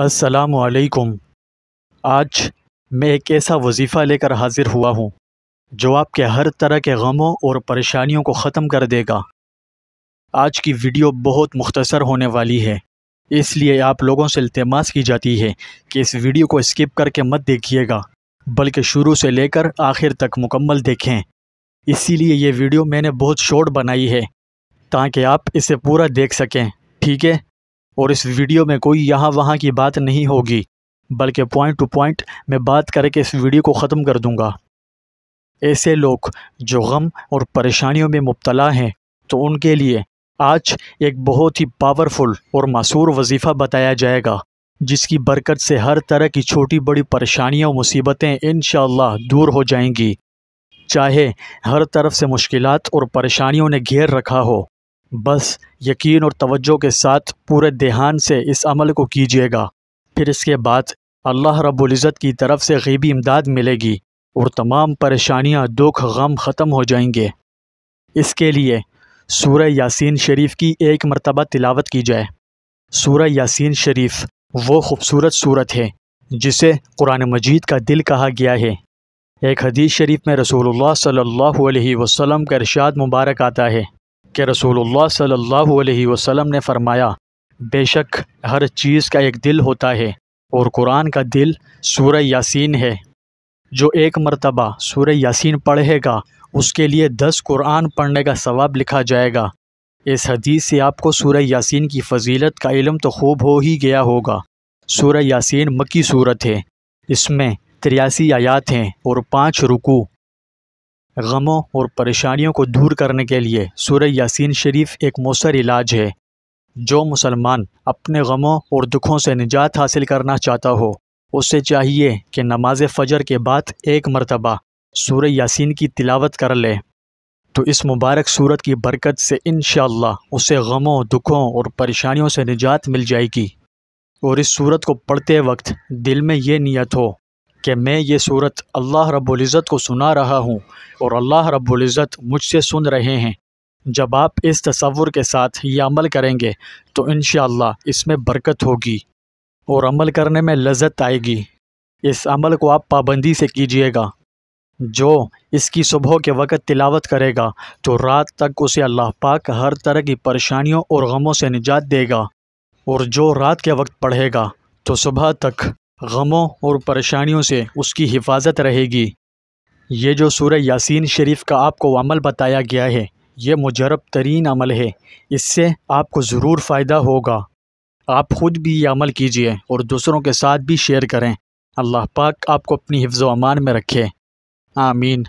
असलकुम आज मैं एक ऐसा वजीफ़ा लेकर हाज़िर हुआ हूँ जो आपके हर तरह के गमों और परेशानियों को ख़त्म कर देगा आज की वीडियो बहुत मुख्तसर होने वाली है इसलिए आप लोगों से अल्तमास की जाती है कि इस वीडियो को स्किप करके मत देखिएगा बल्कि शुरू से लेकर आखिर तक मुकम्मल देखें इसीलिए ये वीडियो मैंने बहुत शॉर्ट बनाई है ताकि आप इसे पूरा देख सकें ठीक है और इस वीडियो में कोई यहाँ वहाँ की बात नहीं होगी बल्कि पॉइंट टू पॉइंट मैं बात करके इस वीडियो को ख़त्म कर दूँगा ऐसे लोग जो गम और परेशानियों में मुबतला हैं तो उनके लिए आज एक बहुत ही पावरफुल और मासूर वजीफ़ा बताया जाएगा जिसकी बरकत से हर तरह की छोटी बड़ी परेशानियाँ और मुसीबतें इन दूर हो जाएंगी चाहे हर तरफ से मुश्किलात और परेशानियों ने घेर रखा हो बस यकीन और तवज्जो के साथ पूरे देहान से इस अमल को कीजिएगा फिर इसके बाद अल्लाह रब्ज़त की तरफ से गीबी इमदाद मिलेगी और तमाम परेशानियां दुख गम ख़त्म हो जाएंगे इसके लिए सूर्य यासीन शरीफ की एक मरतबा तिलावत की जाए सूर्य यासीन शरीफ वो खूबसूरत सूरत है जिसे कुरान मजीद का दिल कहा गया है एक हदीस शरीफ में रसूलुल्लाह सल्लल्लाहु अलैहि वसल्लम का इरशाद मुबारक आता है कि रसूल सल्ला वसम ने फ़रमाया बेशक हर चीज़ का एक दिल होता है और कुरान का दिल सूर यासीन है जो एक मरतबा सूर यासीन पढ़ेगा उसके लिए दस कुरान पढ़ने का सवाब लिखा जाएगा इस हदीस से आपको सूर यासीन की फजीलत का इलम तो खूब हो ही गया होगा सूर यासीन मकी सूरत है इसमें तिरयासी आयात हैं और पाँच रुकू गमों और परेशानियों को दूर करने के लिए सूर्य यासीन शरीफ एक मौसर इलाज है जो मुसलमान अपने गमों और दुखों से निजात हासिल करना चाहता हो उसे चाहिए कि नमाज फ़जर के बाद एक मरतबा सूर्य यासीन की तिलावत कर ले तो इस मुबारक सूरत की बरकत से इन उसे गमों दुखों और परेशानियों से निजात मिल जाएगी और इस सूरत को पढ़ते वक्त दिल में ये नीयत हो कि मैं ये सूरत अल्लाह रब्ज़त को सुना रहा हूँ और अल्लाह रब्ज़त मुझसे सुन रहे हैं जब आप इस तस्वुर के साथ ये अमल करेंगे तो इन इसमें बरकत होगी और अमल करने में लजत आएगी इस अमल को आप पाबंदी से कीजिएगा जो इसकी सुबह के वक़्त तिलावत करेगा तो रात तक उसे अल्लाह पाक हर तरह की परेशानियों और गमों से निजात देगा और जो रात के वक्त पढ़ेगा तो सुबह तक गमों और परेशानियों से उसकी हिफाजत रहेगी ये जो सूर्य यासीन शरीफ का आपको अमल बताया गया है ये मुजरब तरीन अमल है इससे आपको ज़रूर फ़ायदा होगा आप ख़ुद भी ये अमल कीजिए और दूसरों के साथ भी शेयर करें अल्लाह पाक आपको अपनी हिफ्ज़ अमान में रखे आमीन